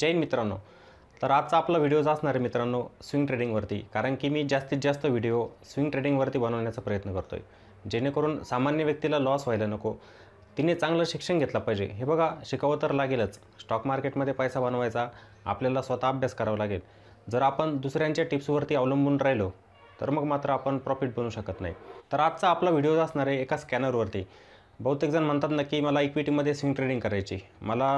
जैन मित्रांनो तर आजचा आपला व्हिडिओज असणार आहे मित्रांनो स्विंग ट्रेडिंगवरती कारण की मी जास्तीत जास्त व्हिडिओ स्विंग ट्रेडिंगवरती बनवण्याचा प्रयत्न करतो आहे जेणेकरून सामान्य व्यक्तीला लॉस व्हायला नको तिने चांगलं शिक्षण घेतलं पाहिजे हे बघा शिकावं तर लागेलच स्टॉक मार्केटमध्ये पैसा बनवायचा आपल्याला स्वतः अभ्यास करावा लागेल जर आपण दुसऱ्यांच्या टिप्सवरती अवलंबून राहिलो तर मग मात्र आपण प्रॉफिट बनू शकत नाही तर आजचा आपला व्हिडिओ असणार आहे एका स्कॅनरवरती जण म्हणतात ना की मला इक्विटीमध्ये स्विंग ट्रेडिंग करायची मला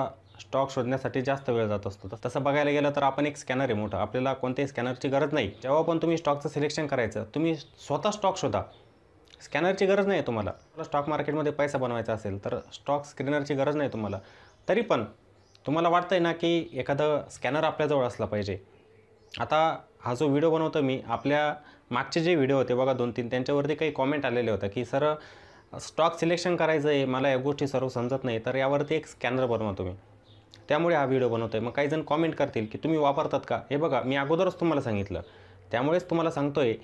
स्टॉक शोधण्यासाठी जास्त वेळ जात असतो तसं बघायला गेलं तर आपण एक स्कॅनर आहे मोठा आपल्याला कोणत्याही स्कॅनरची गरज नाही जेव्हा पण तुम्ही स्टॉकचं सिलेक्शन करायचं तुम्ही स्वतः स्टॉक शोधा स्कॅनरची गरज नाही तुम्हाला तुम्हाला स्टॉक मार्केटमध्ये पैसा बनवायचा असेल तर स्टॉक स्क्रीनरची गरज नाही तुम्हाला तरी पण तुम्हाला वाटतं आहे ना की एखादं स्कॅनर आपल्याजवळ असला पाहिजे आता हा जो व्हिडिओ बनवतो मी आपल्या मागचे जे व्हिडिओ होते बघा दोन तीन त्यांच्यावरती काही कॉमेंट आलेले होते की सर स्टॉक सिलेक्शन करायचं आहे मला या गोष्टी सर्व समजत नाही तर यावरती एक स्कॅनर बनवतो मी त्यामुळे हा व्हिडिओ बनवतो आहे मग काही जण कॉमेंट करतील की तुम्ही वापरतात का हे बघा मी अगोदरच तुम्हाला सांगितलं त्यामुळेच तुम्हाला सांगतो आहे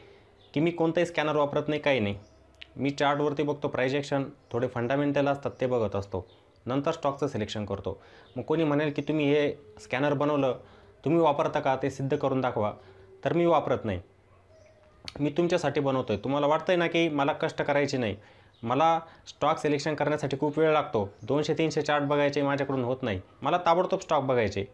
की मी कोणताही स्कॅनर वापरत नाही काही नाही मी चार्टवरती बघतो प्रायजेक्शन थोडे फंडामेंटल असतात ते बघत असतो नंतर स्टॉकचं सिलेक्शन करतो मग कोणी म्हणेल की तुम्ही हे स्कॅनर बनवलं तुम्ही वापरता का ते सिद्ध करून दाखवा तर मी वापरत नाही मी तुमच्यासाठी बनवतो आहे तुम्हाला वाटतं आहे ना की मला कष्ट करायचे नाही मला स्टॉक सिलेक्शन करण्यासाठी खूप वेळ लागतो दोनशे तीनशे चार्ट बघायचे माझ्याकडून होत नाही मला ताबडतोब स्टॉक बघायचे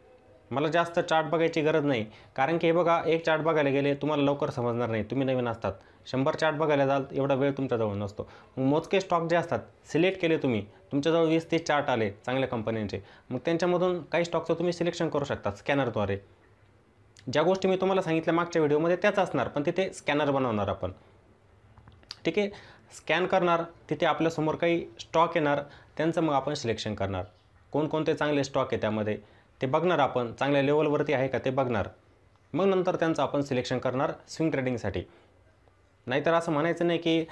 मला जास्त चार्ट बघायची गरज नाही कारण की हे बघा एक चार्ट बघायला गेले तुम्हाला लवकर समजणार नाही तुम्ही नवीन असतात शंभर चार्ट बघायला जाल एवढा वेळ तुमच्याजवळ नसतो मग मोजके स्टॉक जे असतात सिलेक्ट केले तुम्ही तुमच्याजवळ वीस तीस चार्ट आले चांगल्या कंपन्यांचे मग त्यांच्यामधून काही स्टॉकचं तुम्ही सिलेक्शन करू शकता स्कॅनरद्वारे ज्या गोष्टी मी तुम्हाला सांगितल्या मागच्या व्हिडिओमध्ये त्याच असणार पण तिथे स्कॅनर बनवणार आपण ठीक आहे स्कॅन करणार तिथे आपल्यासमोर काही स्टॉक येणार त्यांचं मग आपण सिलेक्शन करणार कोणकोणते चांगले स्टॉक आहे त्यामध्ये ते बघणार आपण चांगल्या लेवलवरती आहे का ते बघणार मग नंतर त्यांचं आपण सिलेक्शन करणार स्विंग ट्रेडिंगसाठी नाहीतर असं म्हणायचं नाही की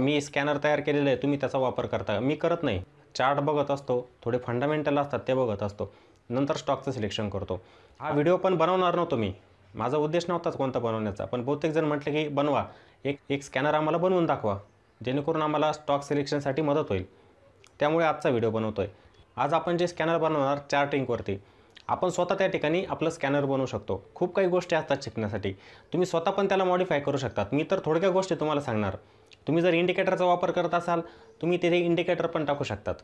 मी स्कॅनर तयार केलेलं आहे तुम्ही त्याचा वापर करता मी करत नाही चार्ट बघत असतो थोडे फंडामेंटल असतात ते बघत असतो नंतर स्टॉकचं सिलेक्शन करतो हा व्हिडिओ पण बनवणार नव्हतो मी माझा उद्देश नव्हताच कोणता बनवण्याचा पण बहुतेक जण म्हटलं की बनवा एक एक स्कॅनर आम्हाला बनवून दाखवा जेणेकरून आम्हाला स्टॉक सिलेक्शनसाठी मदत होईल त्यामुळे आजचा व्हिडिओ बनवतो आहे आज आपण जे स्कॅनर बनवणार चार्टिंगवरती आपण स्वतः त्या ठिकाणी आपलं स्कॅनर बनवू शकतो खूप काही गोष्टी असतात शिकण्यासाठी तुम्ही स्वतः पण त्याला मॉडिफाय करू शकतात मी तर थोडक्या गोष्टी तुम्हाला सांगणार तुम्ही जर इंडिकेटरचा वापर करत असाल तुम्ही तिथे इंडिकेटर पण टाकू शकतात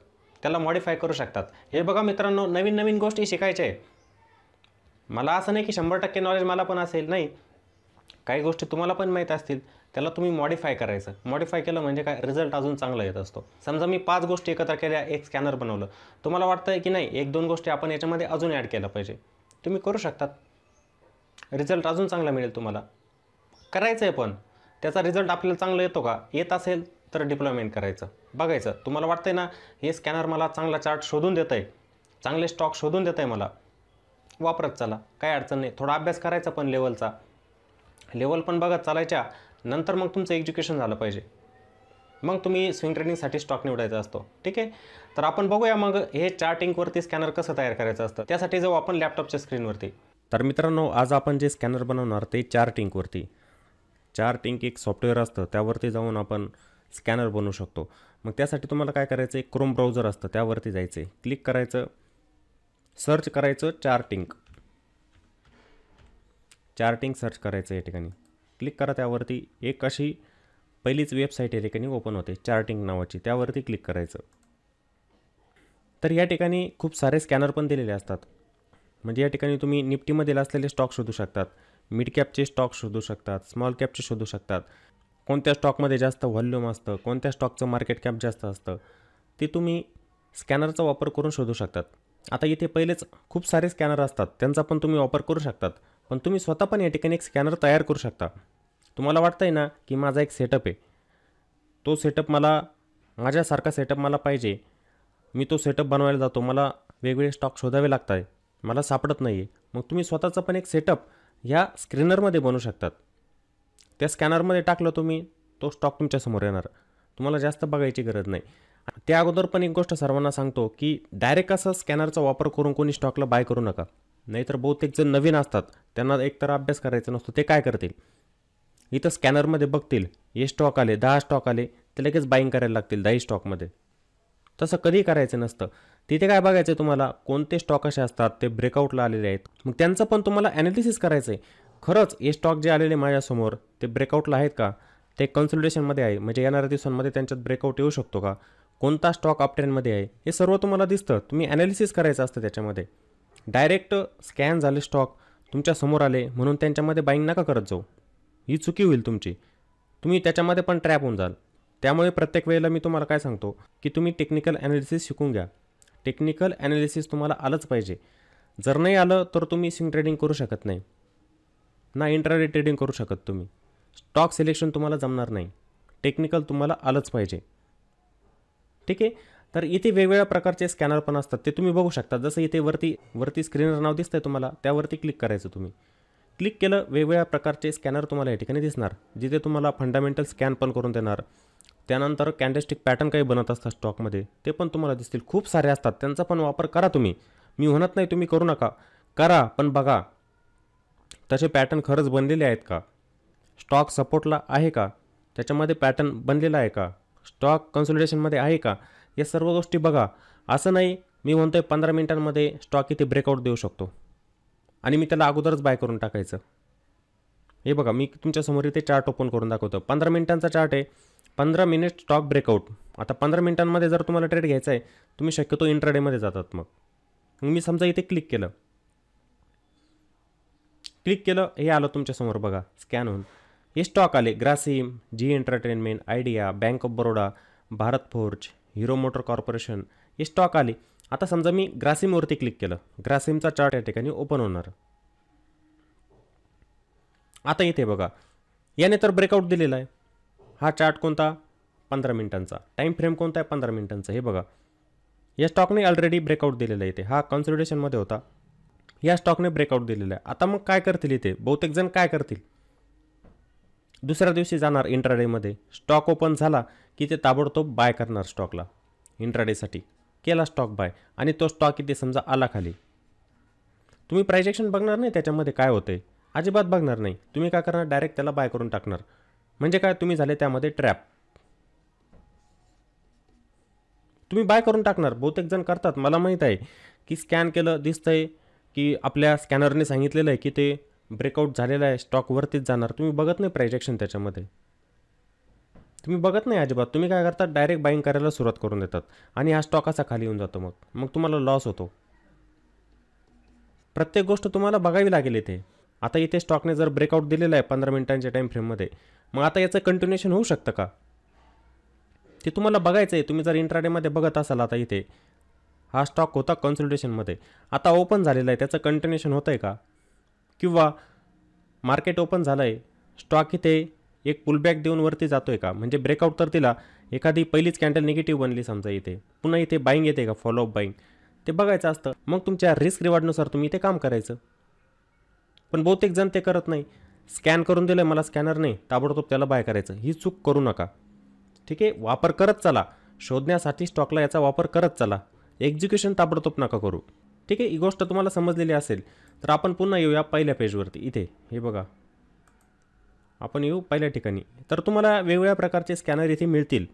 त्याला मॉडिफाय करू शकतात हे बघा मित्रांनो नवीन नवीन गोष्टी शिकायच्या आहे मला असं नाही की शंभर टक्के नॉलेज मला पण असेल नाही काही गोष्टी तुम्हाला पण माहीत असतील त्याला तुम्ही मॉडीफाय करायचं मॉडिफाय केलं म्हणजे काय रिझल्ट अजून चांगला येत असतो समजा मी पाच गोष्टी एकत्र केल्या एक स्कॅनर बनवलं तुम्हाला वाटतं की नाही एक दोन गोष्टी आपण याच्यामध्ये अजून ॲड केलं पाहिजे तुम्ही करू शकतात रिझल्ट अजून चांगला मिळेल तुम्हाला करायचं आहे पण त्याचा रिझल्ट आपल्याला चांगला येतो का येत असेल तर डिप्लॉयमेंट करायचं बघायचं तुम्हाला वाटतंय ना हे स्कॅनर मला चांगला चार्ट शोधून देत आहे चांगले स्टॉक शोधून देत आहे मला वापरत चाला काही अडचण नाही थोडा अभ्यास करायचा पण लेवलचा लेवल पण बघत चालायच्या नंतर मग तुमचं एज्युकेशन झालं पाहिजे मग तुम्ही स्विंग ट्रेडिंगसाठी स्टॉक निवडायचा असतो ठीक आहे तर आपण बघूया मग हे चार्टिंगवरती स्कॅनर कसं तयार करायचं असतं त्यासाठी जाऊ आपण लॅपटॉपच्या स्क्रीनवरती तर मित्रांनो आज आपण जे स्कॅनर बनवणार ते चार चार्टिंग एक सॉफ्टवेअर असतं त्यावरती जाऊन आपण स्कॅनर बनवू शकतो मग त्यासाठी तुम्हाला काय करायचं आहे क्रोम ब्राउझर असतं त्यावरती जायचं आहे क्लिक करायचं सर्च करायचं चार्टिंग चार्टिंग सर्च करायचं या ठिकाणी क्लिक करा त्यावरती एक अशी पहिलीच वेबसाईट या ठिकाणी ओपन होते चार्टिंग नावाची त्यावरती क्लिक करायचं तर या ठिकाणी खूप सारे स्कॅनर पण दिलेले असतात म्हणजे या ठिकाणी तुम्ही निफ्टीमध्ये असलेले स्टॉक शोधू शकतात मिड कॅपचे स्टॉक शोधू शकतात स्मॉल कॅपचे शोधू शकतात कोणत्या स्टॉकमध्ये जास्त व्हॉल्यूम असतं कोणत्या स्टॉकचं मार्केट कॅप जास्त असतं ते तुम्ही स्कॅनरचा वापर करून शोधू शकतात आता इथे पहिलेच खूप सारे स्कॅनर असतात त्यांचा पण तुम्ही वापर करू शकतात पण तुम्ही स्वतः पण या ठिकाणी एक स्कॅनर तयार करू शकता तुम्हाला वाटतं आहे ना की माझा एक सेटअप आहे तो सेटअप मला माझ्यासारखा सेटअप मला पाहिजे मी तो सेटअप बनवायला जातो मला वेगवेगळे स्टॉक शोधावे लागत आहे मला सापडत नाही आहे मग तुम्ही स्वतःचा पण एक सेटअप ह्या स्क्रीनरमध्ये बनवू शकतात त्या स्कॅनरमध्ये टाकलं तुम्ही तो स्टॉक तुमच्यासमोर येणार तुम्हाला जास्त बघायची गरज नाही त्या अगोदर पण एक गोष्ट सर्वांना सांगतो की डायरेक्ट असं स्कॅनरचा वापर करून कोणी स्टॉकला बाय करू नका नाहीतर बहुतेक जण नवीन असतात त्यांना एकतर अभ्यास करायचा नसतो ते काय करतील इथं स्कॅनरमध्ये बघतील हे स्टॉक आले दहा स्टॉक आले ते लगेच बाईंग करायला लागतील दहाही स्टॉकमध्ये तसं कधी करायचं नसतं तिथे काय बघायचं तुम्हाला कोणते स्टॉक असे असतात ते ब्रेकआउटला आलेले आहेत मग त्यांचं पण तुम्हाला ॲनालिसिस करायचं आहे खरंच हे स्टॉक जे आलेले माझ्यासमोर ते ब्रेकआउटला आहेत का ते कन्सल्टेशनमध्ये आहे म्हणजे येणाऱ्या दिवसांमध्ये त्यांच्यात ब्रेकआउट येऊ शकतो का कोणता स्टॉक अपट्रेंडमध्ये आहे हे सर्व तुम्हाला दिसतं तुम्ही ॲनालिसिस करायचं असतं त्याच्यामध्ये डायरेक्ट स्कॅन झाले स्टॉक तुमच्या समोर आले म्हणून त्यांच्यामध्ये बाईंग नका करत जाऊ ही चुकी होईल तुमची तुम्ही त्याच्यामध्ये पण ट्रॅप होऊन जाल त्यामुळे प्रत्येक वेळेला मी तुम्हाला काय सांगतो की तुम्ही टेक्निकल ॲनालिसिस शिकून घ्या टेक्निकल ॲनालिसिस तुम्हाला आलंच पाहिजे जर नाही आलं तर तुम्ही सिंग ट्रेडिंग करू शकत नाही ना इंट्राडे ट्रेडिंग करू शकत तुम्ही स्टॉक सिलेक्शन तुम्हाला जमणार नाही टेक्निकल तुम्हाला आलंच पाहिजे ठीक आहे तर इथे वेगवेगळ्या प्रकारचे स्कॅनर पण असतात ते तुम्ही बघू शकता जसं इथे वरती वरती स्क्रीनवर नाव दिसतंय तुम्हाला त्यावरती क्लिक करायचं तुम्ही क्लिक केलं वेगवेगळ्या प्रकारचे स्कॅनर तुम्हाला या ठिकाणी दिसणार जिथे तुम्हाला फंडामेंटल स्कॅन पण करून देणार त्यानंतर कॅन्डेस्टिक पॅटर्न काही बनत असतात स्टॉकमध्ये ते पण तुम्हाला दिसतील खूप सारे असतात त्यांचा पण वापर करा तुम्ही मी म्हणत नाही तुम्ही करू नका करा पण बघा तसे पॅटर्न खरंच बनलेले आहेत का स्टॉक सपोर्टला आहे का त्याच्यामध्ये पॅटर्न बनलेला आहे का स्टॉक कन्सोलिडेशनमध्ये आहे का या सर्व गोष्टी बघा असं नाही मी म्हणतो आहे पंधरा मिनिटांमध्ये स्टॉक इथे ब्रेकआउट देऊ शकतो आणि मी त्याला अगोदरच बाय करून टाकायचं हे बघा मी तुमच्यासमोर इथे चार्ट ओपन करून दाखवतो पंधरा मिनिटांचा चार्ट आहे पंधरा मिनिट स्टॉक ब्रेकआउट आता पंधरा मिनिटांमध्ये जर तुम्हाला ट्रेड घ्यायचा आहे तुम्ही शक्यतो इंट्राडेमध्ये जातात मग मी समजा इथे क्लिक केलं क्लिक केलं हे आलं तुमच्यासमोर बघा स्कॅन होऊन हे स्टॉक आले Grasim Zee Entertainment Idea Bank of Baroda Bharat Forge Hero Motor Corporation हे स्टॉक आले आता समजा मी ग्रासिमवरती क्लिक केलं ग्रासिमचा चार्ट या ठिकाणी ओपन होणार आता इथे बघा याने तर ब्रेकआउट दिलेला आहे हा चार्ट कोणता पंधरा मिनिटांचा टाईम फ्रेम कोणता आहे पंधरा मिनिटांचा हे बघा या स्टॉकने ऑलरेडी ब्रेकआउट दिलेला आहे इथे हा कॉन्सल्टेशनमध्ये होता या स्टॉकने ब्रेकआउट दिलेला आहे आता मग काय करतील इथे बहुतेक जण काय करतील दुसऱ्या दिवशी जाणार इंट्राडेमध्ये स्टॉक ओपन झाला की ते ताबडतोब बाय करणार स्टॉकला इंट्राडेसाठी केला स्टॉक बाय आणि तो स्टॉक इथे समजा आला खाली तुम्ही प्रायजेक्शन बघणार नाही त्याच्यामध्ये काय होते अजिबात बघणार नाही तुम्ही काय करणार डायरेक्ट त्याला बाय करून टाकणार म्हणजे काय तुम्ही झाले त्यामध्ये ट्रॅप तुम्ही बाय करून टाकणार बहुतेक जण करतात मला माहीत आहे की स्कॅन केलं दिसतंय की आपल्या स्कॅनरने सांगितलेलं आहे की ते ब्रेकआउट झालेला आहे स्टॉकवरतीच जाणार तुम्ही बघत नाही प्रायजेक्शन त्याच्यामध्ये तुम्ही बघत नाही अजिबात तुम्ही काय करता डायरेक्ट बाईंग करायला सुरुवात करून देतात आणि हा स्टॉक असा खाली येऊन जातो मग मग तुम्हाला लॉस होतो प्रत्येक गोष्ट तुम्हाला बघावी लागेल इथे आता इथे स्टॉकने जर ब्रेकआउट दिलेला आहे पंधरा मिनिटांच्या टाईम फ्रेममध्ये मग आता याचं कंटिन्युएशन होऊ शकतं का ते तुम्हाला बघायचं आहे तुम्ही जर इंट्राडेमध्ये बघत असाल आता इथे हा स्टॉक होता कन्सल्टेशनमध्ये आता ओपन झालेला आहे त्याचं कंटिन्युएशन होतं आहे का किंवा मार्केट ओपन झालं आहे स्टॉक इथे एक पुलबॅक देऊन वरती जातो आहे का म्हणजे ब्रेकआउट तर तिला एखादी पहिलीच कॅन्डल निगेटिव्ह बनली समजा इथे पुन्हा इथे बाईंग येते का फॉलोअप बाईंग ते बघायचं असतं मग तुमच्या रिस्क रिवॉर्डनुसार तुम्ही इथे काम करायचं पण बहुतेक जण ते करत नाही स्कॅन करून दिलं मला स्कॅनर नाही ताबडतोब त्याला बाय करायचं ही चूक करू नका ठीक आहे वापर करत चला शोधण्यासाठी स्टॉकला याचा वापर करत चला एक्झिक्युशन ताबडतोब नका करू ठीक आहे ही गोष्ट तुम्हाला समजलेली असेल तर आपण पुन्हा येऊया पहिल्या पेजवरती इथे हे बघा आपण येऊ पहिल्या ठिकाणी तर तुम्हाला वेगवेगळ्या प्रकारचे स्कॅनर इथे मिळतील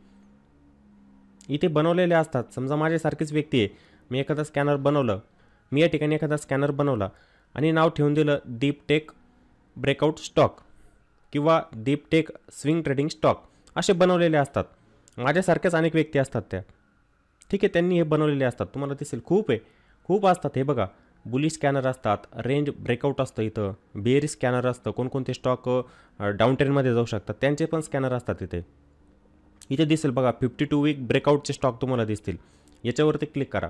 इथे बनवलेले असतात समजा माझ्यासारखीच व्यक्ती आहे मी एखादा स्कॅनर बनवलं मी या ठिकाणी एखादा स्कॅनर बनवला आणि नाव ठेवून दिलं दीप टेक ब्रेकआउट स्टॉक किंवा deep tech swing trading stock असे बनवलेले असतात माझ्यासारख्याच अनेक व्यक्ती असतात त्या ठीक आहे त्यांनी हे बनवलेले असतात तुम्हाला दिसेल खूप आहे खूप असतात हे बघा बुली स्कॅनर असतात रेंज ब्रेकआउट असतं इथं बेरी स्कॅनर असतं कोणकोणते स्टॉक डाऊन ट्रेनमध्ये जाऊ शकतात त्यांचे पण स्कॅनर असतात इथे इथे दिसेल बघा फिफ्टी टू वीक ब्रेकआउटचे स्टॉक तुम्हाला दिसतील याच्यावरती क्लिक करा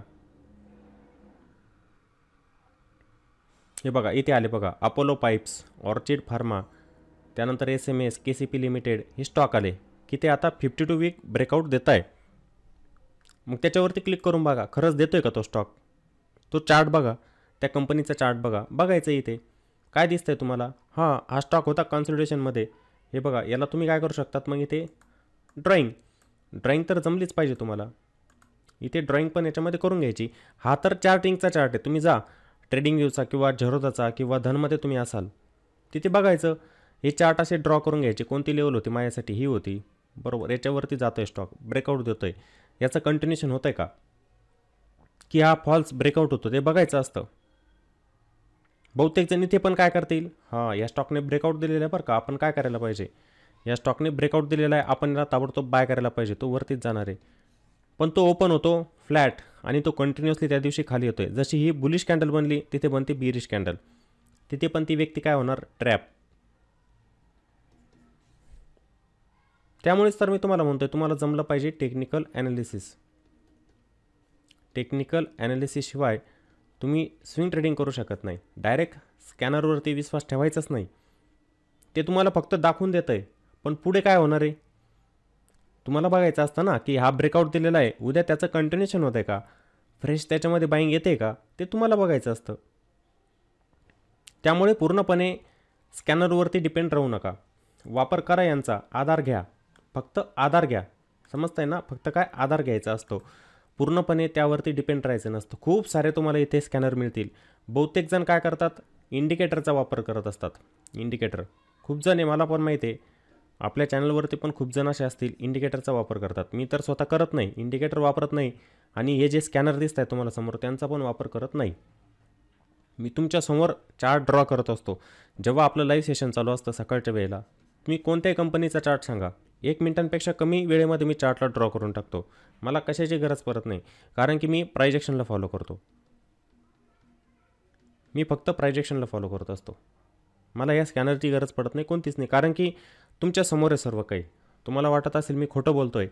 हे बघा इथे आले बघा अपोलो पाईप्स ऑर्चिड फार्मा त्यानंतर S M S K C P limited हे स्टॉक आले की ते आता फिफ्टी टू वीक ब्रेकआउट देत आहे मग त्याच्यावरती क्लिक करून बघा खरंच देतोय का तो स्टॉक तो चार्ट बघा त्या कंपनीचा चार्ट बघा बघायचं इथे काय दिसतं आहे तुम्हाला हां हा स्टॉक होता कॉन्सन्ट्रेशनमध्ये हे बघा याला तुम्ही काय करू शकतात मग इथे ड्रॉईंग ड्रॉईंग तर जमलीच पाहिजे तुम्हाला इथे ड्रॉईंग पण याच्यामध्ये करून घ्यायची हा तर चार्टिंगचा चार्ट आहे तुम्ही जा ट्रेडिंग व्ह्यूचा किंवा झरोदाचा किंवा धनमध्ये तुम्ही असाल तिथे बघायचं हे चार्ट असे ड्रॉ करून घ्यायचे कोणती लेवल होती माझ्यासाठी ही होती बरोबर याच्यावरती जातो आहे स्टॉक ब्रेकआउट देतो आहे याचं कंटिन्युशन होतं आहे का की हा फॉल्स ब्रेकआउट होतो ते बघायचं असतं बहुतेक जण इथे पण काय करतील हां या स्टॉकने ब्रेकआउट दिलेला आहे बरं का आपण काय करायला पाहिजे या स्टॉकने ब्रेकआउट दिलेला आहे आपण याला ताबडतोब बाय करायला पाहिजे तो वरतीच जाणार आहे पण तो ओपन होतो फ्लॅट आणि तो कंटिन्युअसली त्या दिवशी खाली होतो आहे जशी ही बुलिश कॅन्डल बनली तिथे बनते बिरिश कॅन्डल तिथे पण ती व्यक्ती काय होणार ट्रॅप त्यामुळेच तर मी तुम्हाला म्हणतोय तुम्हाला जमलं पाहिजे टेक्निकल ॲनालिसिस टेक्निकल ॲनालिसिसशिवाय तुम्ही स्विंग ट्रेडिंग करू शकत नाही डायरेक्ट स्कॅनरवरती विश्वास ठेवायचाच नाही ते तुम्हाला फक्त दाखवून देतं आहे पण पुढे काय होणार आहे तुम्हाला बघायचं असतं ना की हा ब्रेकआउट दिलेला आहे उद्या त्याचं कंटिन्युएशन होत आहे का फ्रेश त्याच्यामध्ये बाईंग येते का ते तुम्हाला बघायचं असतं त्यामुळे पूर्णपणे स्कॅनरवरती डिपेंड राहू नका वापर करा यांचा आधार घ्या फक्त आधार घ्या समजतंय ना फक्त काय आधार घ्यायचा असतो पूर्णपणे त्यावरती डिपेंड राहायचं नसतं खूप सारे तुम्हाला इथे स्कॅनर मिळतील जण काय करतात इंडिकेटरचा वापर करत असतात इंडिकेटर खूप जण आहे मला पण माहिती आहे आपल्या चॅनलवरती पण खूप जण असे असतील इंडिकेटरचा वापर करतात मी तर स्वतः करत नाही इंडिकेटर वापरत नाही आणि हे जे स्कॅनर दिसत आहे तुम्हाला समोर त्यांचा पण वापर करत नाही मी तुमच्यासमोर चार्ट ड्रॉ करत असतो जेव्हा आपलं लाईव्ह सेशन चालू असतं सकाळच्या वेळेला तुम्ही कोणत्याही कंपनीचा चार्ट सांगा एक मिनिटांपेक्षा कमी वेळेमध्ये मी चार्टला ड्रॉ करून टाकतो मला कशाची गरज पडत नाही कारण की मी प्रायजेक्शनला फॉलो करतो मी फक्त प्रायजेक्शनला फॉलो करत असतो मला या स्कॅनरची गरज पडत नाही कोणतीच नाही कारण की तुमच्या समोर आहे सर्व काही तुम्हाला वाटत असेल मी खोटं बोलतो आहे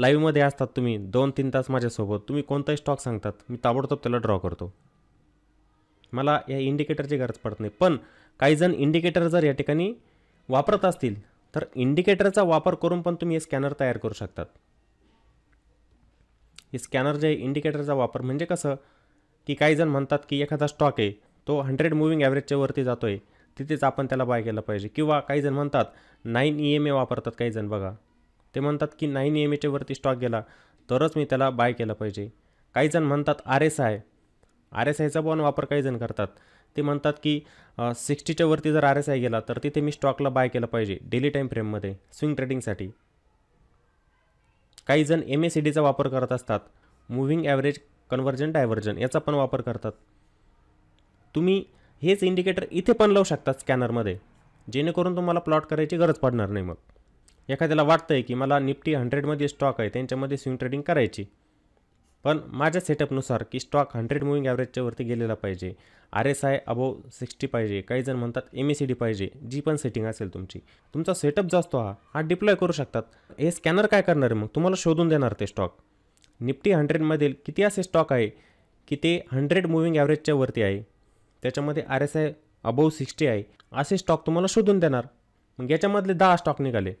लाईव्हमध्ये असतात तुम्ही दोन तीन तास माझ्यासोबत तुम्ही कोणताही स्टॉक सांगतात मी ताबडतोब त्याला ड्रॉ करतो मला या इंडिकेटरची गरज पडत नाही पण काहीजण इंडिकेटर जर या ठिकाणी वापरत असतील तर इंडिकेटरचा वापर करून पण तुम्ही हे स्कॅनर तयार करू शकतात हे स्कॅनर जे इंडिकेटरचा वापर म्हणजे कसं की काही जण म्हणतात की एखादा स्टॉक आहे तो हंड्रेड मुव्हिंग ॲव्हरेजच्या वरती जातो आहे तिथेच आपण त्याला बाय केलं पाहिजे किंवा काही जण म्हणतात नाईन ई एम ए वापरतात काही जण बघा ते म्हणतात की नाईन ई एम एच्या वरती स्टॉक गेला तरच मी त्याला बाय केलं पाहिजे काही जण म्हणतात R S I R S आयचा पण वापर काही जण करतात ते म्हणतात की सिक्स्टीच्या वरती जर आर एस आय गेला तर तिथे मी स्टॉकला बाय केला पाहिजे डेली टाईम फ्रेममध्ये स्विंग ट्रेडिंगसाठी काही जण एम एस सी डीचा वापर करत असतात मुव्हिंग ॲव्हरेज कन्व्हर्जन डायव्हर्जन याचा पण वापर करतात तुम्ही हेच इंडिकेटर इथे पण लावू शकता स्कॅनरमध्ये जेणेकरून तुम्हाला प्लॉट करायची गरज पडणार नाही मग एखाद्याला वाटतं आहे की मला निफ्टी हंड्रेडमध्ये स्टॉक आहे त्यांच्यामध्ये स्विंग ट्रेडिंग करायची पण माझ्या सेटअपनुसार की स्टॉक हंड्रेड मुव्हिंग ॲव्हरेजच्या वरती गेलेला पाहिजे R S I above sixty पाहिजे काही जण म्हणतात एम ए सी डी पाहिजे जी पण सेटिंग असेल तुमची तुमचा सेटअप जास्त हा हा डिप्लॉय करू शकतात हे स्कॅनर काय करणार आहे मग तुम्हाला शोधून देणार ते स्टॉक निफ्टी हंड्रेडमधील किती असे स्टॉक आहे की ते हंड्रेड मुव्हिंग ॲव्हरेजच्या वरती आहे त्याच्यामध्ये R S I above sixty आहे असे स्टॉक तुम्हाला शोधून देणार मग याच्यामधले दहा स्टॉक निघाले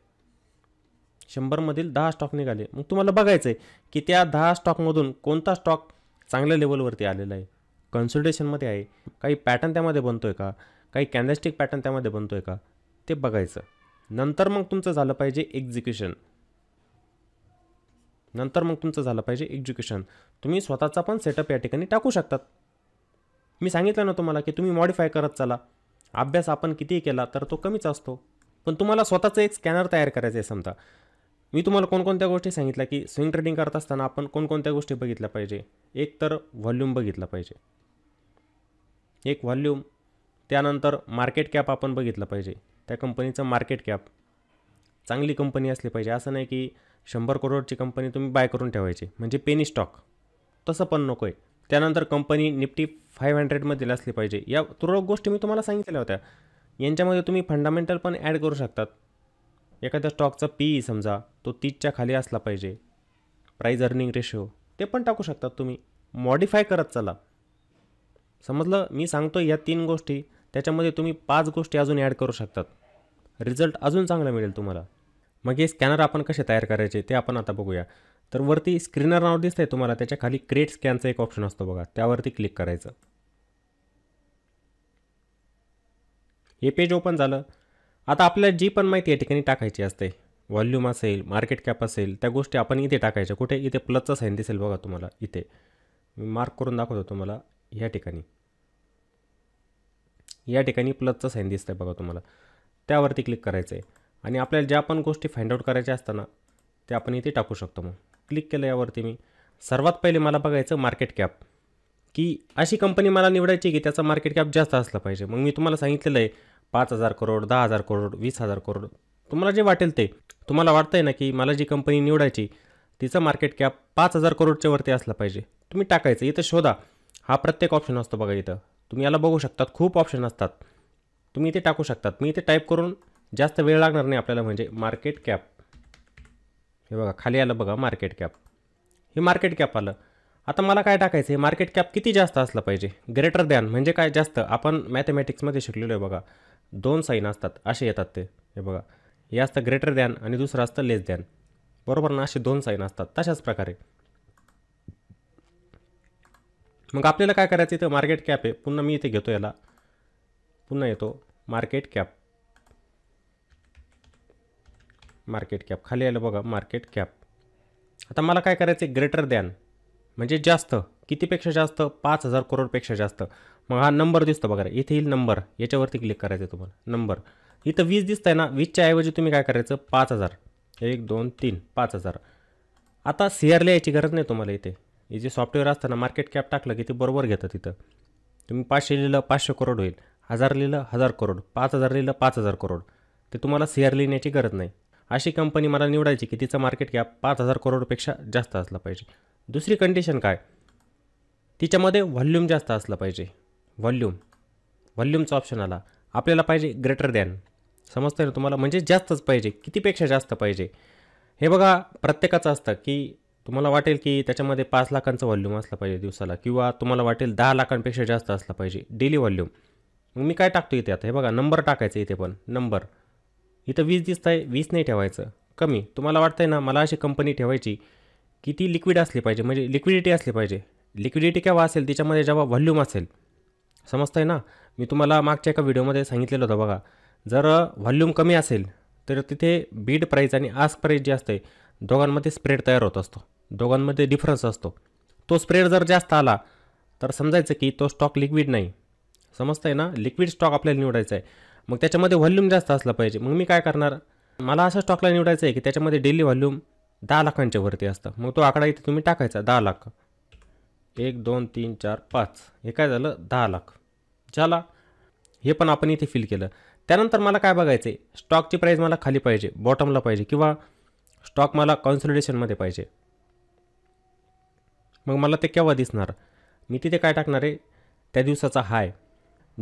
शंभरमधील दहा स्टॉक निघाले मग तुम्हाला बघायचं आहे की त्या दहा स्टॉकमधून कोणता स्टॉक चांगल्या लेवलवरती आलेला आहे कन्सल्टेशनमध्ये आहे काही पॅटर्न त्यामध्ये बनतो आहे का काही कॅन्डस्टिक पॅटर्न त्यामध्ये बनतो आहे का ते बघायचं नंतर मग तुमचं झालं पाहिजे एक्झिक्युशन नंतर मग तुमचं झालं पाहिजे एक्झिक्युशन तुम्ही स्वतःचा पण सेटअप या ठिकाणी टाकू शकतात मी सांगितलं ना तुम्हाला की तुम्ही मॉडिफाय करत चाला अभ्यास आपण कितीही केला तर तो कमीच असतो पण तुम्हाला स्वतःचं एक स्कॅनर तयार करायचं आहे समजा मी तुम्हाला कोणकोणत्या गोष्टी सांगितल्या की स्विंग ट्रेडिंग करत असताना आपण कोणकोणत्या गोष्टी बघितल्या पाहिजे एक तर व्हॉल्यूम बघितला पाहिजे एक व्हॉल्यूम त्यानंतर मार्केट कॅप आपण बघितलं पाहिजे त्या कंपनीचं मार्केट कॅप चांगली कंपनी असली पाहिजे असं नाही की शंभर करोडची कंपनी तुम्ही बाय करून ठेवायची म्हणजे पेनी स्टॉक तसं पण नको आहे त्यानंतर कंपनी निफ्टी फाईव्ह हंड्रेडमधील असली पाहिजे या तुरळक गोष्टी मी तुम्हाला सांगितलेल्या होत्या यांच्यामध्ये तुम्ही फंडामेंटल पण ॲड करू शकतात एखाद्या स्टॉकचा पी ई समजा तो तीसच्या खाली असला पाहिजे प्राईज अर्निंग रेशो ते पण टाकू शकतात तुम्ही मॉडिफाय करत चला समजलं मी सांगतो या तीन गोष्टी त्याच्यामध्ये तुम्ही पाच गोष्टी अजून ॲड करू शकतात रिझल्ट अजून चांगला मिळेल तुम्हाला मग हे स्कॅनर आपण कसे तयार करायचे ते आपण आता बघूया तर वरती स्क्रीनर नाव दिसतंय तुम्हाला त्याच्या खाली क्रिएट स्कॅनचा एक ऑप्शन असतो बघा त्यावरती क्लिक करायचं हे पेज ओपन झालं आता आपल्याला जी पण माहिती या ठिकाणी टाकायची असते वॉल्यूम असेल मार्केट कॅप असेल त्या गोष्टी आपण इथे टाकायच्या कुठे इथे प्लसचं साईन दिसेल बघा तुम्हाला इथे मी मार्क करून दाखवतो तुम्हाला ह्या ठिकाणी या ठिकाणी प्लसचं साईन दिसतं आहे बघा तुम्हाला त्यावरती क्लिक करायचं आहे आणि आपल्याला ज्या पण गोष्टी फाइंड आउट करायच्या असताना ते आपण इथे टाकू शकतो मग क्लिक केलं यावरती मी सर्वात पहिले मला बघायचं मार्केट कॅप की अशी कंपनी मला निवडायची की त्याचा मार्केट कॅप जास्त असला पाहिजे मग मी तुम्हाला सांगितलेलं आहे पाच हजार करोड दहा हजार करोड वीस हजार करोड तुम्हाला जे वाटेल ते तुम्हाला वाटतंय ना की मला जी कंपनी निवडायची तिचं मार्केट कॅप पाच हजार करोडच्या वरती असलं पाहिजे तुम्ही टाकायचं इथं शोधा हा प्रत्येक ऑप्शन असतो बघा इथं तुम्ही याला बघू शकतात खूप ऑप्शन असतात तुम्ही इथे टाकू शकतात मी इथे टाईप करून जास्त वेळ लागणार नाही आपल्याला म्हणजे मार्केट कॅप हे बघा खाली आलं बघा मार्केट कॅप हे मार्केट कॅप आलं आता मला काय टाकायचं हे मार्केट कॅप किती जास्त असलं पाहिजे ग्रेटर दॅन म्हणजे काय जास्त आपण मॅथमॅटिक्समध्ये शिकलेलो आहे बघा दोन साईन असतात असे येतात ते हे बघा हे असतं ग्रेटर दॅन आणि दुसरं असतं लेस दॅन बरोबर ना असे दोन साईन असतात तशाच प्रकारे मग आपल्याला काय करायचं इथं मार्केट कॅप आहे पुन्हा मी इथे घेतो याला पुन्हा येतो मार्केट कॅप मार्केट कॅप खाली आलं बघा मार्केट कॅप आता मला काय करायचं आहे ग्रेटर दॅन म्हणजे जास्त कितीपेक्षा जास्त पाच हजार करोडपेक्षा जास्त मग हा नंबर दिसतो बघा इथे येईल नंबर याच्यावरती क्लिक करायचं आहे तुम्हाला नंबर इथं वीस आहे ना वीसच्या ऐवजी तुम्ही काय करायचं पाच हजार एक दोन तीन पाच हजार आता सीआर लिहायची गरज नाही तुम्हाला इथे हे जे सॉफ्टवेअर असतं ना मार्केट कॅप टाकलं की ते बरोबर घेतं तिथं तुम्ही पाचशे लिहिलं पाचशे करोड होईल हजार लिहिलं हजार करोड पाच हजार लिहिलं पाच हजार करोड ते तुम्हाला सीआर लिहिण्याची गरज नाही अशी कंपनी मला निवडायची की तिचा मार्केट कॅप पाच हजार करोडपेक्षा जास्त असला पाहिजे दुसरी कंडिशन काय तिच्यामध्ये व्हॉल्यूम जास्त असला पाहिजे व्हॉल्यूम व्हॉल्यूमचा ऑप्शन आला आपल्याला पाहिजे ग्रेटर दॅन समजतं ना तुम्हाला म्हणजे जास्तच पाहिजे कितीपेक्षा जास्त पाहिजे हे बघा प्रत्येकाचं असतं की तुम्हाला वाटेल की त्याच्यामध्ये पाच लाखांचं व्हॉल्यूम असलं पाहिजे दिवसाला किंवा तुम्हाला वाटेल दहा लाखांपेक्षा जास्त असला पाहिजे डेली व्हॉल्यूम मग मी काय टाकतो इथे आता हे बघा नंबर टाकायचं इथे पण नंबर इथं वीस दिसत आहे वीस नाही ठेवायचं कमी तुम्हाला वाटतंय ना मला अशी कंपनी ठेवायची की ती लिक्विड असली पाहिजे म्हणजे लिक्विडिटी असली पाहिजे लिक्विडिटी केव्हा असेल तिच्यामध्ये जेव्हा व्हॉल्यूम असेल समजत आहे ना मी तुम्हाला मागच्या एका व्हिडिओमध्ये सांगितलेलं होतं बघा जर व्हॉल्यूम कमी असेल तर तिथे बीड प्राईज आणि आस्क प्राईज जे असते दोघांमध्ये स्प्रेड तयार होत असतो दोघांमध्ये डिफरन्स असतो तो स्प्रेड जर जास्त आला तर समजायचं की तो स्टॉक लिक्विड नाही समजत आहे ना लिक्विड स्टॉक आपल्याला निवडायचा आहे मग त्याच्यामध्ये व्हॉल्यूम जास्त असला पाहिजे मग मी काय करणार मला असं स्टॉकला निवडायचं आहे की त्याच्यामध्ये डेली व्हॉल्यूम दहा लाखांच्या वरती असतं मग तो आकडा इथे तुम्ही टाकायचा दहा लाख एक दोन तीन चार पाच हे काय झालं दहा लाख झाला हे पण आपण इथे फील केलं त्यानंतर मला काय बघायचं आहे स्टॉकची प्राईज मला खाली पाहिजे बॉटमला पाहिजे किंवा स्टॉक मला कॉन्सोलिडेशनमध्ये पाहिजे मग मला ते केव्हा दिसणार मी तिथे काय टाकणार आहे त्या दिवसाचा हाय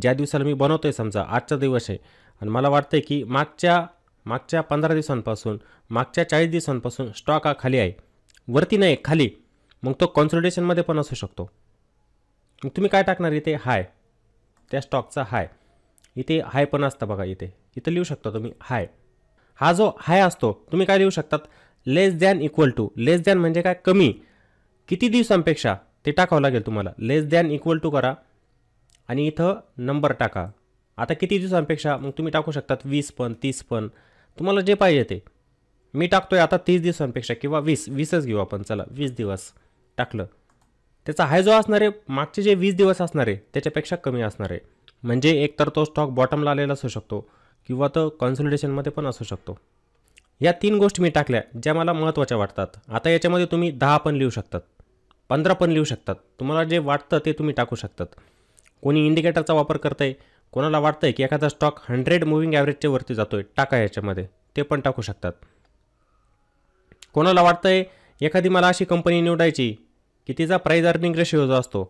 ज्या दिवसाला मी बनवतो आहे समजा आजचा दिवस आहे आणि मला वाटतं आहे की मागच्या मागच्या पंधरा दिवसांपासून मागच्या चाळीस दिवसांपासून स्टॉक हा खाली आहे वरती नाही खाली मग तो कॉन्सल्टेशनमध्ये पण असू शकतो मग तुम्ही काय टाकणार इथे हाय त्या स्टॉकचा हाय इथे हाय पण असतं बघा इथे इथं लिहू शकता तुम्ही हाय हा जो हाय असतो तुम्ही काय लिहू शकतात less than equal to less than म्हणजे काय कमी किती दिवसांपेक्षा ते टाकावं लागेल तुम्हाला लेस दॅन इक्वल टू करा आणि इथं नंबर टाका आता किती दिवसांपेक्षा मग तुम्ही टाकू शकतात वीस पण तीस पण तुम्हाला जे पाहिजे ते मी टाकतोय आता तीस दिवसांपेक्षा किंवा वीस वीसच घेऊ आपण चला वीस दिवस टाकलं त्याचा हाय जो असणार आहे मागचे जे वीस दिवस असणार आहे त्याच्यापेक्षा कमी असणार आहे म्हणजे एकतर तो स्टॉक बॉटमला आलेला असू शकतो किंवा तो कन्सल्टेशनमध्ये पण असू शकतो या तीन गोष्टी मी टाकल्या ज्या मला महत्त्वाच्या वाटतात आता याच्यामध्ये तुम्ही दहा पण लिहू शकतात पंधरा पण लिहू शकतात तुम्हाला जे वाटतं ते तुम्ही टाकू शकतात कोणी इंडिकेटरचा वापर करतं आहे कोणाला वाटतं आहे की एखादा स्टॉक हंड्रेड मुव्हिंग ॲव्हरेजच्या वरती जातो आहे टाका याच्यामध्ये ते पण टाकू शकतात कोणाला वाटतं आहे एखादी मला अशी कंपनी निवडायची की तिचा प्राईज अर्निंग रेशिओ जो असतो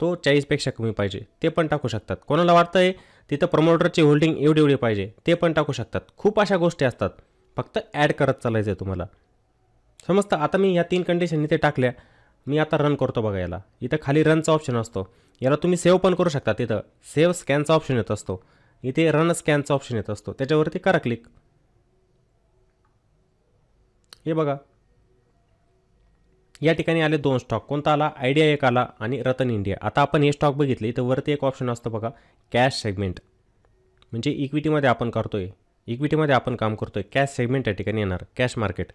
तो चाळीसपेक्षा कमी पाहिजे ते पण टाकू शकतात कोणाला वाटतं आहे तिथं प्रमोटरची होल्डिंग एवढी एवढी पाहिजे ते पण टाकू शकतात खूप अशा गोष्टी असतात फक्त ॲड करत चालायचं आहे तुम्हाला समजतं आता मी या तीन कंडिशन इथे टाकल्या मी आता रन करतो बघा याला इथं खाली रनचा ऑप्शन असतो याला तुम्ही सेव्ह पण करू शकता तिथं सेव्ह स्कॅनचा ऑप्शन येत असतो इथे रन स्कॅनचा ऑप्शन येत असतो त्याच्यावरती करा क्लिक हे बघा या ठिकाणी आले दोन स्टॉक कोणता आला आयडिया एक आला आणि रतन इंडिया आता आपण हे स्टॉक बघितले तर वरती एक ऑप्शन असतं बघा कॅश सेगमेंट म्हणजे इक्विटीमध्ये आपण करतो आहे इक्विटीमध्ये आपण काम करतो आहे कॅश सेगमेंट या ठिकाणी येणार कॅश मार्केट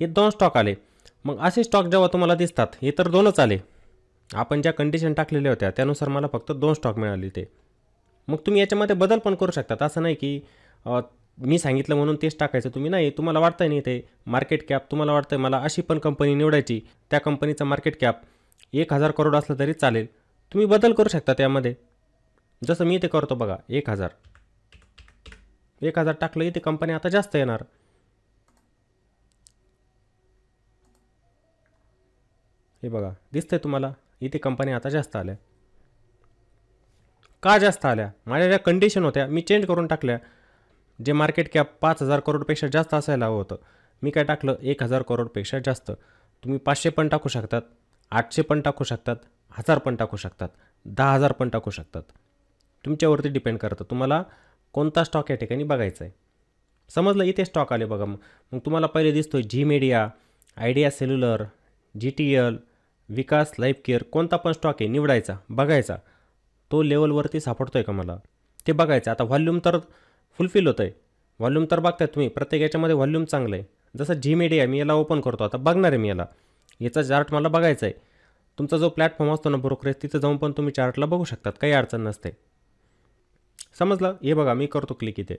हे दोन स्टॉक आले मग असे स्टॉक जेव्हा तुम्हाला दिसतात हे तर दोनच आले आपण ज्या कंडिशन टाकलेल्या होत्या त्यानुसार मला फक्त दोन स्टॉक मिळाले ते मग तुम्ही याच्यामध्ये बदल पण करू शकतात असं नाही की मी सांगितलं म्हणून तेच टाकायचं तुम्ही नाही तुम्हाला वाटतं नाही ते मार्केट कॅप तुम्हाला वाटतं मला अशी पण कंपनी निवडायची त्या कंपनीचा मार्केट कॅप एक हजार करोड असलं तरी चालेल तुम्ही बदल करू शकता त्यामध्ये जसं मी ते करतो बघा एक हजार एक हजार टाकलं इथे कंपनी आता जास्त येणार हे बघा दिसतंय तुम्हाला इथे कंपनी आता जास्त आल्या का जास्त आल्या माझ्या ज्या कंडिशन होत्या मी चेंज करून टाकल्या जे मार्केट कॅप पाच हजार करोडपेक्षा जास्त असायला हवं होतं मी काय टाकलं एक हजार करोडपेक्षा जास्त तुम्ही पाचशे पण टाकू शकतात आठशे पण टाकू शकतात हजार पण टाकू शकतात दहा हजार पण टाकू शकतात तुमच्यावरती डिपेंड करतं तुम्हाला कोणता स्टॉक या ठिकाणी बघायचा आहे समजलं इथे स्टॉक आले बघा मग तुम्हाला पहिले दिसतो Zee Media Idea Cellular G T L Vikas life care कोणता पण स्टॉक आहे निवडायचा बघायचा तो लेवलवरती सापडतो आहे का मला ते बघायचं आता व्हॉल्यूम तर फुलफिल होतं आहे व्हॉल्यूम तर बघताय तुम्ही प्रत्येक याच्यामध्ये व्हॉल्यूम चांगलं आहे जसं जी मीडिया मी याला ओपन करतो आता बघणार आहे मी याला याचा चार्ट मला बघायचा आहे तुमचा जो प्लॅटफॉर्म असतो ना ब्रोकरेज तिथं जाऊन पण तुम्ही चार्टला बघू शकतात काही अडचण नसते समजलं हे बघा मी करतो क्लिक इथे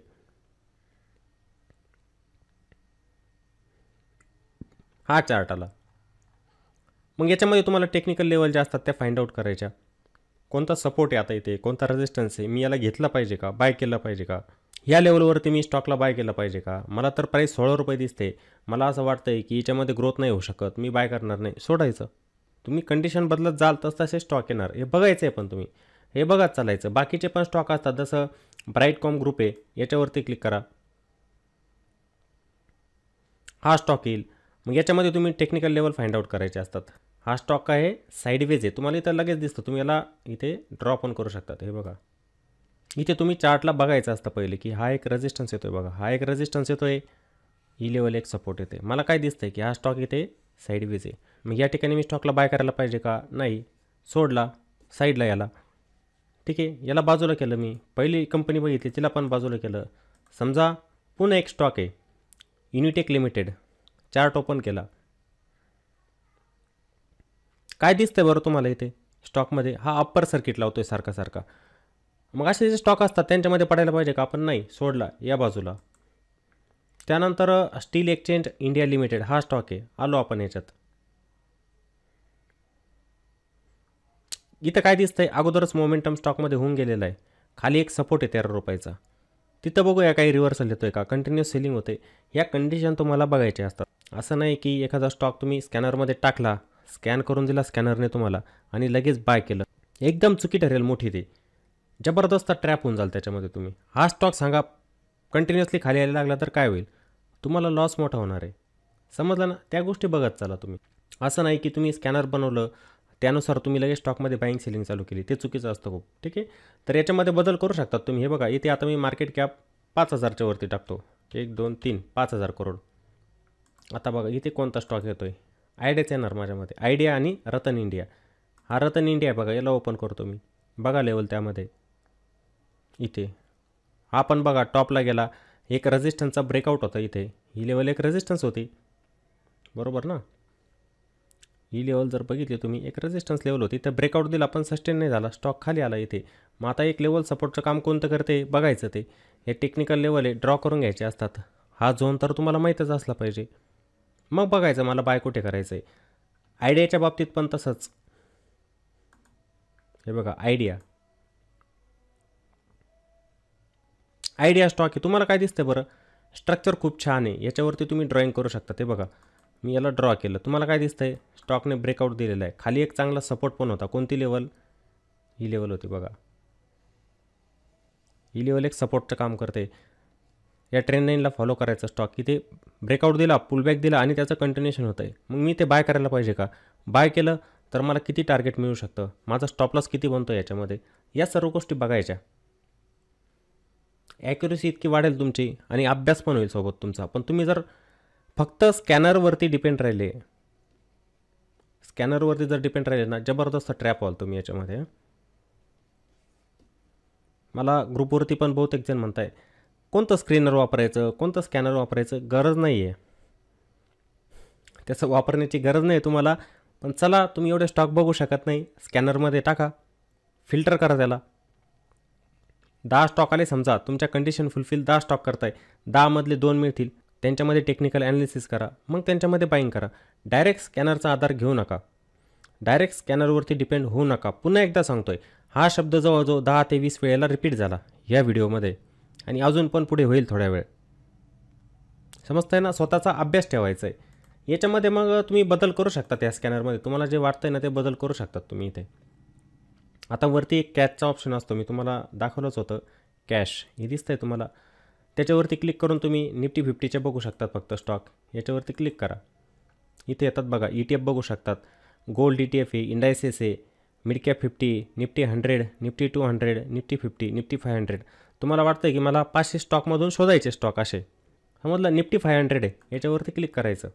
हा चार्ट आला मग याच्यामध्ये तुम्हाला टेक्निकल लेवल ज्या असतात त्या फाइंड आउट करायच्या कोणता सपोर्ट आहे आता इथे कोणता रेजिस्टन्स आहे मी याला घेतला पाहिजे का बाय केला पाहिजे का या लेवलवरती मी स्टॉकला बाय केला पाहिजे का मला तर प्राईस सोळा रुपये दिसते मला असं वाटतंय की याच्यामध्ये ग्रोथ नाही होऊ शकत मी बाय करणार नाही सोडायचं तुम्ही कंडिशन बदलत जाल तस तसे स्टॉक येणार हे बघायचं आहे पण तुम्ही हे बघत चालायचं बाकीचे पण स्टॉक असतात जसं ब्राईट कॉम ग्रुप आहे याच्यावरती क्लिक करा हा स्टॉक येईल मग याच्यामध्ये तुम्ही टेक्निकल लेवल फाइंड आउट करायचे असतात हा स्टॉक आहे साईडवेज आहे तुम्हाला इथं लगेच दिसतं तुम्ही याला इथे ड्रॉप ऑन करू शकतात हे बघा इथे तुम्ही चार्टला बघायचं असतं पहिले की हा एक रेजिस्टन्स येतोय बघा हा एक रेजिस्टन्स येतो आहे ही लेवल एक सपोर्ट येते मला काय दिसतं आहे की हा स्टॉक इथे साईडवेज आहे मग या ठिकाणी मी स्टॉकला बाय करायला पाहिजे का नाही सोडला साईडला याला ठीक आहे याला बाजूला केलं मी पहिली कंपनी बघितली तिला पण बाजूला केलं समजा पुन्हा एक स्टॉक आहे युनिटेक लिमिटेड चार्ट ओपन केला काय दिसतंय बरं तुम्हाला इथे स्टॉकमध्ये हा अप्पर सर्किट लावतोय आहे सारखा सारखा मग असे जे स्टॉक असतात त्यांच्यामध्ये पडायला पाहिजे का आपण नाही सोडला या बाजूला त्यानंतर स्टील एक्सचेंज इंडिया लिमिटेड हा स्टॉक आहे आलो आपण याच्यात इथं काय दिसतंय अगोदरच मोमेंटम स्टॉकमध्ये होऊन गेलेलं आहे खाली एक सपोर्ट आहे तेरा रुपयाचा तिथं बघूया काही रिव्हर्सल येतोय का कंटिन्यूस सेलिंग होते या कंडिशन तुम्हाला बघायचे असतात असं नाही की एखादा स्टॉक तुम्ही स्कॅनरमध्ये टाकला स्कॅन करून दिला स्कॅनरने तुम्हाला आणि लगेच बाय केलं एकदम चुकी ठरेल मोठी ते जबरदस्त ट्रॅप होऊन जाल त्याच्यामध्ये तुम्ही हा स्टॉक सांगा कंटिन्युअसली खाली यायला लागला तर काय होईल तुम्हाला लॉस मोठा होणार आहे समजलं ना त्या गोष्टी बघत चाला तुम्ही असं नाही की तुम्ही स्कॅनर बनवलं त्यानुसार तुम्ही लगेच स्टॉकमध्ये बाईंग सेलिंग चालू केली ते चुकीचं असतं खूप ठीक आहे तर याच्यामध्ये बदल करू शकतात तुम्ही हे बघा इथे आता मी मार्केट कॅप पाच हजारच्या वरती टाकतो एक दोन तीन पाच हजार करोड आता बघा इथे कोणता स्टॉक येतो आहे आयडियाच येणार माझ्यामध्ये आयडिया आणि रतन इंडिया हा रतन इंडिया बघा याला ओपन करतो मी बघा लेवल त्यामध्ये इथे हा पण बघा टॉपला गेला एक रेझिस्टन्सचा ब्रेकआउट होता इथे ही लेवल एक रेजिस्टन्स होती बरोबर ना ही लेवल जर बघितली तुम्ही एक रेजिस्टन्स लेवल होती तर ब्रेकआउट दिला पण सस्टेन नाही झाला स्टॉक खाली आला इथे मग आता एक लेवल सपोर्टचं काम कोणतं करते बघायचं ते हे टेक्निकल लेवल आहे ड्रॉ करून घ्यायचे असतात हा झोन तर तुम्हाला माहीतच असला पाहिजे मग बघायचं मला बाय कुठे करायचं आहे आयडियाच्या बाबतीत पण तसंच हे बघा आयडिया आयडिया स्टॉक आहे तुम्हाला काय दिसतं बरं स्ट्रक्चर खूप छान आहे याच्यावरती तुम्ही ड्रॉइंग करू शकता ते बघा मी याला ड्रॉ केलं तुम्हाला काय दिसतं आहे स्टॉकने ब्रेकआउट दिलेला आहे खाली एक चांगला सपोर्ट पण होता कोणती लेवल ही लेवल होती बघा ही लेवल एक सपोर्टचं काम करते या ट्रेंड लाईनला फॉलो करायचं स्टॉक की ते ब्रेकआउट दिला पुलबॅक दिला आणि त्याचं कंटिन्युएशन होतं आहे मग मी ते बाय करायला पाहिजे का बाय केलं तर मला किती टार्गेट मिळू शकतं माझा स्टॉपलॉस किती बनतो याच्यामध्ये या सर्व गोष्टी बघायच्या ॲक्युरेसी इतकी वाढेल तुमची आणि अभ्यास पण होईल सोबत तुमचा पण तुम्ही जर फक्त स्कॅनरवरती डिपेंड राहिले स्कॅनरवरती जर डिपेंड राहिले ना जबरदस्त ट्रॅप व्हाल तुम्ही याच्यामध्ये मला ग्रुपवरती पण बहुतेक जण म्हणताय कोणतं स्क्रीनर वापरायचं कोणतं स्कॅनर वापरायचं गरज नाही आहे त्याचं वापरण्याची गरज नाही तुम्हाला पण चला तुम्ही एवढे स्टॉक बघू शकत नाही स्कॅनरमध्ये टाका फिल्टर करा त्याला दहा स्टॉक आले समजा तुमच्या कंडिशन फुलफिल दहा स्टॉक करताय दहामधले दोन मिळतील त्यांच्यामध्ये टेक्निकल ॲनालिसिस करा मग त्यांच्यामध्ये बाईंग करा डायरेक्ट स्कॅनरचा आधार घेऊ नका डायरेक्ट स्कॅनरवरती डिपेंड होऊ नका पुन्हा एकदा सांगतोय हा शब्द जवळजवळ दहा ते वीस वेळेला रिपीट झाला या व्हिडिओमध्ये आणि अजून पण पुढे होईल थोड्या वेळ समजतंय ना स्वतःचा अभ्यास ठेवायचा आहे याच्यामध्ये मग तुम्ही बदल करू शकता त्या स्कॅनरमध्ये तुम्हाला जे वाटतं आहे ना ते बदल करू शकतात तुम्ही इथे आता वरती एक कॅशचा ऑप्शन असतो मी तुम्हाला दाखवलंच होतं कॅश हे दिसतंय आहे तुम्हाला त्याच्यावरती क्लिक करून तुम्ही निफ्टी फिफ्टीच्या बघू शकतात फक्त स्टॉक याच्यावरती क्लिक करा इथे येतात बघा ई टी एफ बघू शकतात गोल्ड ई टी एफ आहे indices mid cap fifty Nifty hundred Nifty two hundred Nifty fifty Nifty five hundred तुम्हाला वाटतं की मला पाचशे स्टॉकमधून शोधायचे स्टॉक असे हा मधलं निफ्टी फाय हंड्रेड आहे याच्यावरती क्लिक करायचं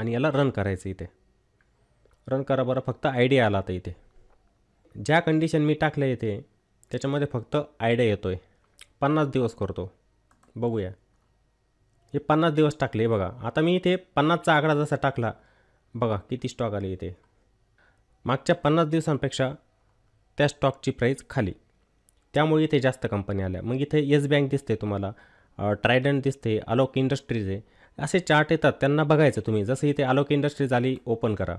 आणि याला रन करायचं इथे रन करा बरं फक्त आयडिया आला आता इथे ज्या कंडिशन मी टाकले येते त्याच्यामध्ये फक्त आयडिया येतो आहे पन्नास दिवस करतो बघूया हे पन्नास दिवस टाकले बघा आता मी इथे पन्नासचा आकडा जसा टाकला बघा किती स्टॉक आले इथे मागच्या पन्नास दिवसांपेक्षा त्या स्टॉकची प्राईस खाली त्यामुळे इथे जास्त कंपनी आल्या मग इथे येस बँक दिसते तुम्हाला ट्रायडंट दिसते आलोक इंडस्ट्रीज आहे असे चार्ट येतात त्यांना बघायचं तुम्ही जसं इथे आलोक इंडस्ट्रीज आली ओपन करा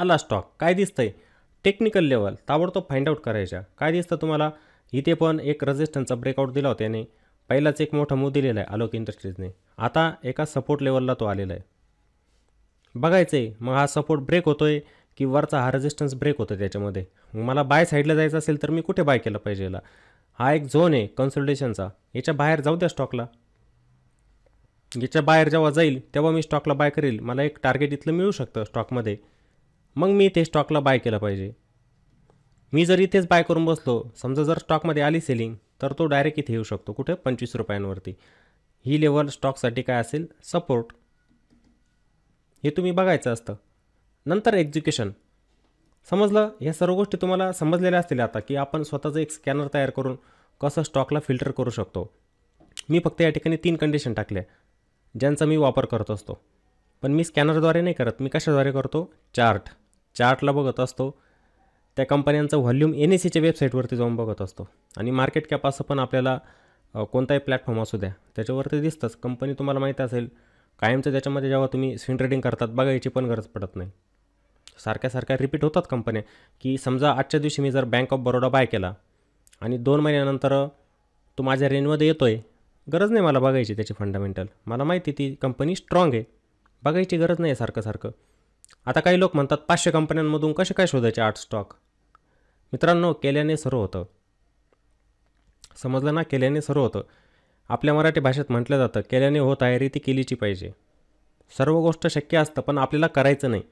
आला स्टॉक काय दिसतंय टेक्निकल लेवल ताबडतोब फाइंड आऊट करायच्या काय दिसतं तुम्हाला इथे पण एक रजिस्टन्सचा ब्रेकआउट दिला होता याने पहिलाच एक मोठा मूव दिलेला आहे आलोक इंडस्ट्रीजने आता एका सपोर्ट लेवलला तो आलेला आहे बघायचं आहे मग हा सपोर्ट ब्रेक होतो आहे की वरचा हा रजिस्टन्स ब्रेक होतो त्याच्यामध्ये मला बाय साईडला जायचं असेल तर मी कुठे बाय केलं पाहिजे याला हा एक झोन आहे कन्सल्टेशनचा याच्या बाहेर जाऊ द्या स्टॉकला याच्या बाहेर जेव्हा जाईल तेव्हा मी स्टॉकला बाय करेल मला एक टार्गेट इथलं मिळू शकतं स्टॉकमध्ये मग मी ते स्टॉकला बाय केलं पाहिजे मी जर इथेच बाय करून बसलो समजा जर स्टॉकमध्ये आली सेलिंग तर तो डायरेक्ट इथे येऊ शकतो कुठे पंचवीस रुपयांवरती ही लेवल स्टॉकसाठी काय असेल सपोर्ट हे तुम्ही बघायचं असतं नंतर एक्झिक्युशन समजलं ह्या सर्व गोष्टी तुम्हाला समजलेल्या असतील आता की आपण स्वतःचं एक स्कॅनर तयार करून कसं स्टॉकला फिल्टर करू शकतो मी फक्त या ठिकाणी तीन कंडिशन टाकल्या ज्यांचा मी वापर करत असतो पण मी स्कॅनरद्वारे नाही करत मी कशाद्वारे करतो चार्ट चार्टला बघत असतो त्या कंपन्यांचं व्हॉल्यूम एन एस सीच्या e वेबसाईटवरती जाऊन बघत असतो आणि मार्केट कॅप असं पण आपल्याला कोणताही प्लॅटफॉर्म असू द्या त्याच्यावरती दिसतंच कंपनी तुम्हाला माहीत असेल कायमचं त्याच्यामध्ये जेव्हा तुम्ही स्विंग ट्रेडिंग करतात बघायची पण गरज पडत नाही सारख्या सारख्या रिपीट होतात कंपन्या की समजा आजच्या दिवशी मी जर बँक ऑफ बरोडा बाय केला आणि दोन महिन्यानंतर तो माझ्या रेंजमध्ये येतो आहे गरज नाही मला बघायची त्याची फंडामेंटल मला माहिती ती कंपनी स्ट्रॉंग आहे बघायची गरज नाही आहे सारखं सारखं आता काही लोक म्हणतात पाचशे कंपन्यांमधून कसे काय शोधायचे आठ स्टॉक मित्रांनो केल्याने सर्व होतं समजलं ना केल्याने सर्व होतं आपल्या मराठी भाषेत म्हटलं जातं केल्याने हो तयारी ती केलीची पाहिजे सर्व गोष्ट शक्य असतं पण आपल्याला करायचं नाही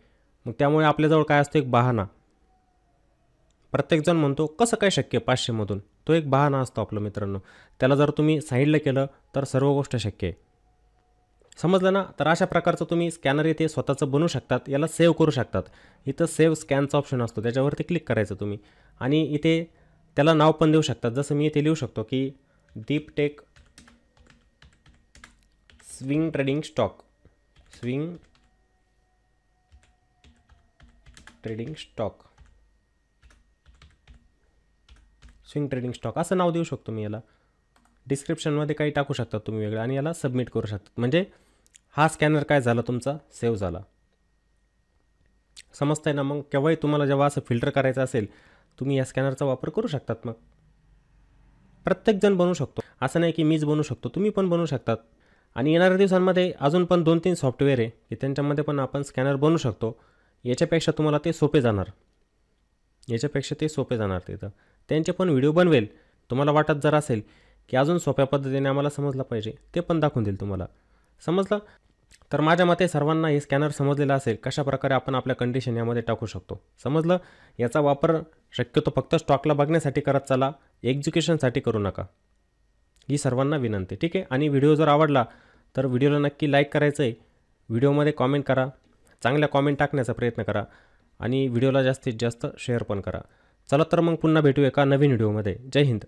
मग त्यामुळे आपल्याजवळ काय असतो एक बहाणा प्रत्येकजण म्हणतो कसं काय शक्य पाचशेमधून तो एक बहाणा असतो आपलं मित्रांनो त्याला जर तुम्ही साईडला केलं तर सर्व गोष्ट शक्य आहे समजलं ना तर अशा प्रकारचं तुम्ही स्कॅनर इथे स्वतःचं बनवू शकतात याला सेव्ह करू शकतात इथं सेव्ह स्कॅनचा ऑप्शन असतो त्याच्यावरती क्लिक करायचं तुम्ही आणि इथे त्याला नाव पण देऊ शकतात जसं मी इथे लिहू शकतो की deep tech swing trading stock swing trading stock swing trading stock असं नाव देऊ शकतो मी याला डिस्क्रिप्शनमध्ये काही टाकू शकतात तुम्ही वेगळं आणि याला सबमिट करू शकता म्हणजे हा स्कॅनर काय झाला तुमचा सेव्ह झाला समजत आहे ना मग केव्हाही तुम्हाला जेव्हा असं फिल्टर करायचं असेल तुम्ही या स्कॅनरचा वापर करू शकतात मग प्रत्येकजण बनवू शकतो असं नाही की मीच बनवू शकतो तुम्ही पण बनवू शकतात आणि येणाऱ्या दिवसांमध्ये अजून पण दोन तीन सॉफ्टवेअर आहे की त्यांच्यामध्ये पण आपण स्कॅनर बनवू शकतो याच्यापेक्षा तुम्हाला ते सोपे जाणार याच्यापेक्षा ते सोपे जाणार तिथं त्यांचे पण व्हिडिओ बनवेल तुम्हाला वाटत जर असेल की अजून सोप्या पद्धतीने आम्हाला समजलं पाहिजे ते पण दाखवून देईल तुम्हाला समजलं तर माझ्या मते सर्वांना हे स्कॅनर समजलेलं असेल कशाप्रकारे आपण आपल्या कंडिशन यामध्ये टाकू शकतो समजलं याचा वापर शक्यतो फक्त स्टॉकला बघण्यासाठी करत चला एक्झिक्युशनसाठी करू नका ही सर्वांना विनंती ठीक आहे आणि व्हिडिओ जर आवडला तर व्हिडिओला नक्की लाईक करायचं आहे व्हिडिओमध्ये कॉमेंट करा चांगल्या कॉमेंट टाकण्याचा प्रयत्न करा आणि व्हिडिओला जास्तीत जास्त शेअर पण करा चला तर मग पुन्हा भेटू एका नवीन व्हिडिओमध्ये जय हिंद